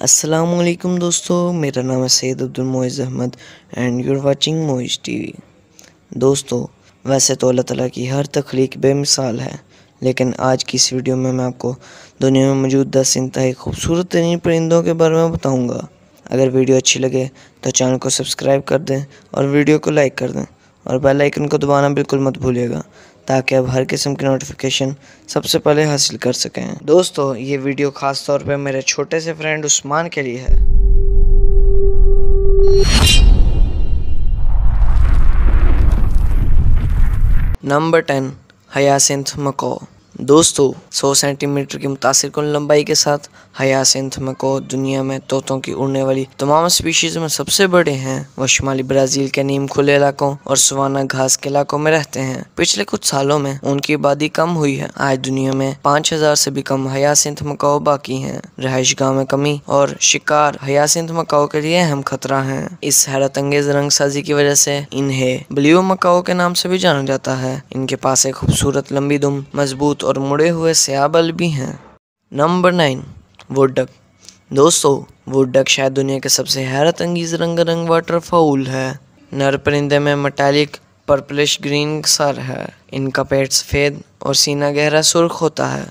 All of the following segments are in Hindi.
असलम दोस्तों मेरा नाम है Syed Abdul Ahmed and you're watching Moiz TV दोस्तों वैसे तो अल्लाह ताला की हर तख्लीक बेमिसाल है लेकिन आज की इस वीडियो में मैं आपको दुनिया में मौजूद दस इंतहाई खूबसूरत तरीन परिंदों के बारे में बताऊंगा अगर वीडियो अच्छी लगे तो चैनल को सब्सक्राइब कर दें और वीडियो को लाइक कर दें और बेलाइकन को दबाना बिल्कुल मत भूलिएगा ताकि आप हर किस्म की नोटिफिकेशन सबसे पहले हासिल कर सकें दोस्तों ये वीडियो ख़ास तौर पे मेरे छोटे से फ्रेंड उस्मान के लिए है नंबर टेन हयासिंथ मको दोस्तों 100 सेंटीमीटर की मुतासर कुल लंबाई के साथ हयासिंथ मको दुनिया में तोतों की उड़ने वाली तमाम स्पीशीज़ में सबसे बड़े हैं वह शुमाली ब्राज़ील के नीम खुले इलाकों और सुवाना घास के इलाकों में रहते हैं पिछले कुछ सालों में उनकी आबादी कम हुई है आज दुनिया में पाँच हजार से भी कम हयासिंथ मकाओ बाकी हैं रहायश गाँव में कमी और शिकार हयासिंथ मकाओ के लिए अहम खतरा है इस हैरत अंगेज रंग साजी की वजह से इन्हें ब्ल्यू मकाओ के नाम से भी जाना जाता है इनके पास एक खूबसूरत लंबी दुम मजबूत और और मुड़े हुए सयाबल भी हैं नंबर नाइन वुड डक दोस्तों वुड डक शायद दुनिया के सबसे हैरत अंगीज रंग रंग वाटर फाउल है नर परिंदे में मटैलिक पर्पलिश ग्रीन सर है इनका पेट सफ़ेद और सीना गहरा सुर्ख होता है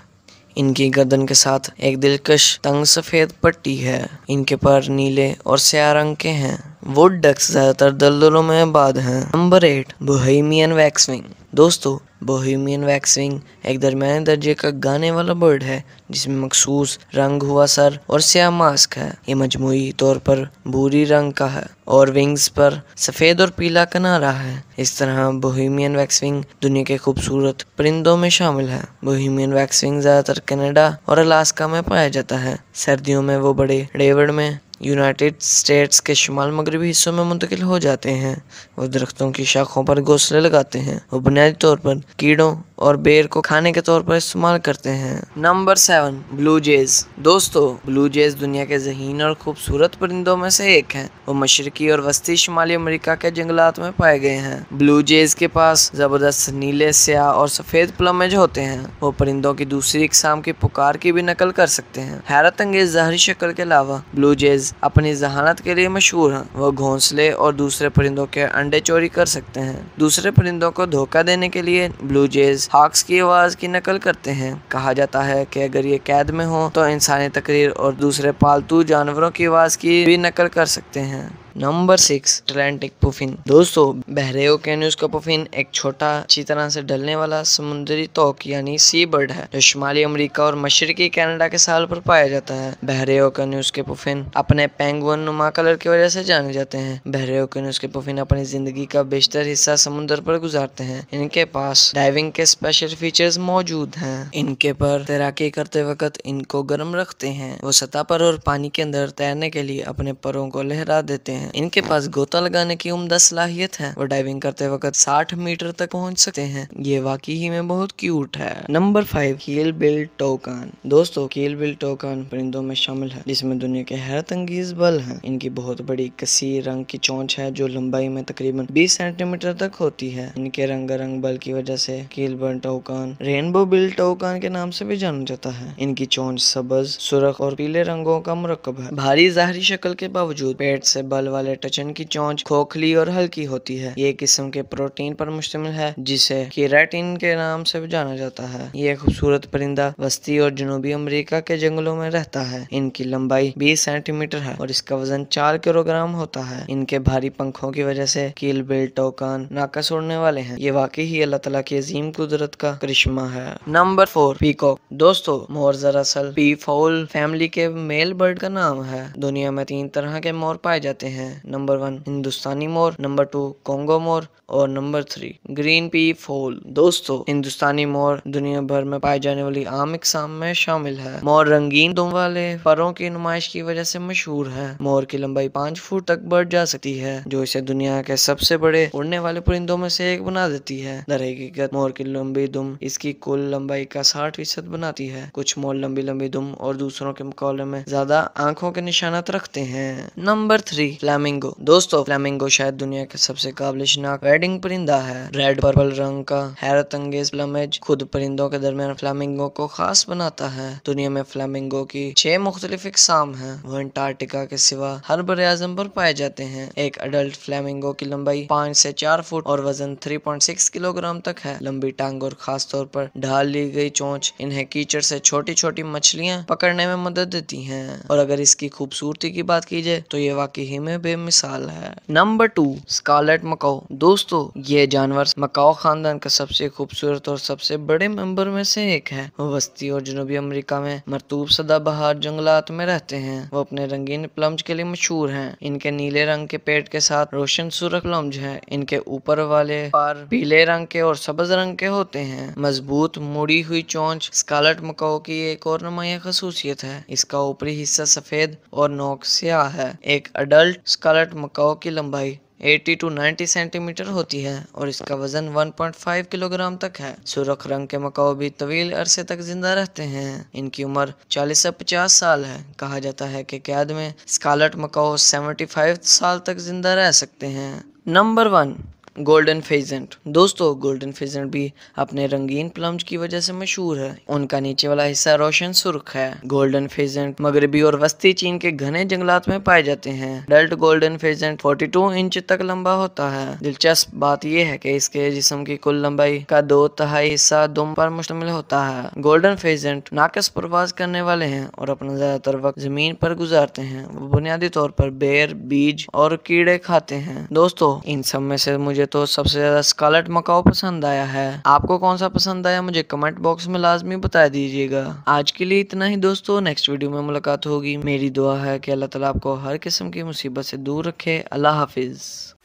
इनकी गर्दन के साथ एक दिलकश तंग सफ़ेद पट्टी है इनके पर नीले और स्या रंग के हैं वुड डक्स ज़्यादातर दलदलों में आबाद हैं नंबर एट बोहेमियन वैक्सविंग दोस्तों बोहिमियन वैक्सिंग एक दरमियाने दर्जे का गाने वाला बर्ड है जिसमें मखसूस रंग हुआ सर और स्या मास्क है ये मजमुई तौर पर भूरी रंग का है और विंग्स पर सफ़ेद और पीला कनारा है इस तरह बोहिमियन वैक्सविंग दुनिया के खूबसूरत परिंदों में शामिल है बोहिमियन वैक्सविंग ज़्यादातर कनाडा और अलास्का में पाया जाता है सर्दियों में वो बड़े रेवड़ में यूनाइटेड स्टेट्स के शुमाल मगरबी हिस्सों में मुंतकिल हो जाते हैं वो दरख्तों की शाखों पर घोंसले लगाते हैं वो बुनियादी तौर पर कीड़ों और बेर को खाने के तौर पर इस्तेमाल करते हैं नंबर सेवन ब्लू जेज दोस्तों ब्लू जेज दुनिया के जहीन और खूबसूरत परिंदों में से एक है वो मशरकी और वस्ती शुमाली अमेरिका के जंगलात में पाए गए हैं ब्लू जेज के पास जबरदस्त नीले स्या और सफेद प्लमेज होते हैं वो परिंदों की दूसरी इकसाम की पुकार की भी नकल कर सकते हैं हैरत अंगेज जहरी शक्ल के अलावा ब्लू जेज अपनी जहानत के लिए मशहूर है वो घोंसले और दूसरे परिंदों के अंडे चोरी कर सकते हैं दूसरे परिंदों को धोखा देने के लिए ब्लू जेज हाक्स की आवाज़ की नकल करते हैं कहा जाता है कि अगर ये कैद में हो तो इंसानी तकरीर और दूसरे पालतू जानवरों की आवाज़ की भी नकल कर सकते हैं नंबर सिक्स अटलांटिक पुफिन दोस्तों बहरेओ कैन्यूज का पुफिन एक छोटा अच्छी तरह से ढलने वाला समुद्री तोक यानी सी बर्ड है जो शुमाली अमरीका और मशरकी कैनेडा के साल पर पाया जाता है बहरेओ कैन्यूज के पुफिन अपने पेंगुअन नुमा कलर की वजह से जाने जाते हैं बहरेओ कैन्यूज के पुफिन अपनी जिंदगी का बेशतर हिस्सा समुद्र पर गुजारते हैं इनके पास डाइविंग के स्पेशल फीचर्स मौजूद हैं इनके पर तैराकी करते वक्त इनको गर्म रखते हैं वो सतह पर और पानी के अंदर तैरने के लिए अपने परों को लहरा देते हैं हैं इनके पास गोता लगाने की उमदा सलाहियत है वो डाइविंग करते वक्त साठ मीटर तक पहुँच सकते हैं ये वाकई ही में बहुत क्यूट है number five keel bill toucan दोस्तों कील बिल टोकन परिंदों में शामिल है जिसमें दुनिया के हैरत अंगीज बल है इनकी बहुत बड़ी कसी रंग की चोंच है जो लंबाई में तकरीबन बीस सेंटीमीटर तक होती है इनके रंग रंग बल की वजह से keel bill toucan rainbow bill toucan के नाम से भी जाना जाता है इनकी चोंच सबज सुरख और पीले रंगों का मरकब है भारी जाहरी शक्ल के बावजूद पेट से बल वाले टचन की चौंक खोखली और हल्की होती है ये किस्म के प्रोटीन पर मुश्तमिल है जिसे केराटिन के नाम से जाना जाता है ये खूबसूरत परिंदा वस्ती और जनूबी अमरीका के जंगलों में रहता है इनकी लंबाई बीस सेंटीमीटर है और इसका वजन चार किलोग्राम होता है इनके भारी पंखों की वजह से कील बिल टोकान नाकस उड़ने वाले हैं ये वाकई ही अल्लाह तला की अजीम कुदरत का करिश्मा है नंबर फोर पीकॉक दोस्तों मोर दरअसल पी फॉल फैमिली के मेल बर्ड का नाम है दुनिया में तीन तरह के मोर पाए जाते हैं हैं नंबर वन हिंदुस्तानी मोर नंबर टू कोंगो मोर और नंबर थ्री ग्रीन पी फोल दोस्तों हिंदुस्तानी मोर दुनिया भर में पाए जाने वाली आम इकसाम में शामिल है मोर रंगीन दुम वाले परों की नुमाइश की वजह से मशहूर है मोर की लंबाई पांच फुट तक बढ़ जा सकती है जो इसे दुनिया के सबसे बड़े उड़ने वाले परिंदों में से एक बना देती है दर हकीकत मोर की लंबी दुम इसकी कुल लंबाई का साठ फीसद बनाती है कुछ मोर लंबी लंबी दुम और दूसरों के मुकाबले में ज्यादा आंखों के निशानात रखते हैं नंबर थ्री फ्लैमिंगो दोस्तों फ्लैमिंगो शायद दुनिया के सबसे काबिल शनाक वेडिंग परिंदा है रेड पर्पल रंग का हैरत अंगेज प्लमेज खुद परिंदों के दरमियान फ्लैमिंगो को खास बनाता है दुनिया में फ्लैमिंगो की छह मुख्तलिफ इकसाम है वो अंटार्कटिका के सिवा हर बर आजम पर पाए जाते हैं एक अडल्ट फ्लैमिंगो की लंबाई पाँच से चार फुट और वजन थ्री पॉइंट सिक्स किलोग्राम तक है लंबी टांग और खास तौर पर ढाल ली गई चोंच इन्हें कीचड़ से छोटी छोटी मछलियाँ पकड़ने में मदद देती है और अगर इसकी खूबसूरती की बात की जाए तो ये वाकई में बेमिसाल है नंबर टू स्कॉलेट मकाओ दोस्तों ये जानवर मकाओ खानदान का सबसे खूबसूरत और सबसे बड़े मेंबर में से एक है वो वस्ती और जनूबी अमेरिका में मरतूब सदाबहार जंगलात में रहते हैं वो अपने रंगीन प्लम्ज के लिए मशहूर हैं इनके नीले रंग के पेट के साथ रोशन सूरख प्लम्ज है इनके ऊपर वाले पार पीले रंग के और सब्ज रंग के होते हैं मजबूत मुड़ी हुई चोंच स्कॉलेट मकाओ की एक और नुमाया खसूसियत है इसका ऊपरी हिस्सा सफेद और नोक स्याह है एक अडल्ट स्कारलेट मकाओ की लंबाई 80 टू 90 सेंटीमीटर होती है और इसका वजन 1.5 किलोग्राम तक है सुरख रंग के मकाओ भी तवील अरसे तक जिंदा रहते हैं इनकी उम्र 40 से 50 साल है कहा जाता है कि कैद में स्कालट मकाओ 75 साल तक जिंदा रह सकते हैं नंबर वन गोल्डन फेजेंट दोस्तों गोल्डन फेजेंट भी अपने रंगीन प्लम्स की वजह से मशहूर है उनका नीचे वाला हिस्सा रोशन सुर्ख है गोल्डन फेजेंट मगरबी और वस्ती चीन के घने जंगलात में पाए जाते हैं डल्ट गोल्डन फेजेंट 42 इंच तक लंबा होता है दिलचस्प बात यह है कि इसके जिसम की कुल लंबाई का दो तहाई हिस्सा दुम पर मुश्तमिल होता है गोल्डन फेजेंट नाकस प्रवास करने वाले हैं और अपना ज्यादातर वक्त जमीन पर गुजारते हैं वो बुनियादी तौर पर बेर बीज और कीड़े खाते हैं दोस्तों इन सब में से मुझे मुझे तो सबसे ज़्यादा स्कारलेट मकाओ पसंद आया है आपको कौन सा पसंद आया मुझे कमेंट बॉक्स में लाजमी बता दीजिएगा आज के लिए इतना ही दोस्तों नेक्स्ट वीडियो में मुलाकात होगी मेरी दुआ है कि अल्लाह तला आपको हर किस्म की मुसीबत से दूर रखे अल्लाह हाफिज़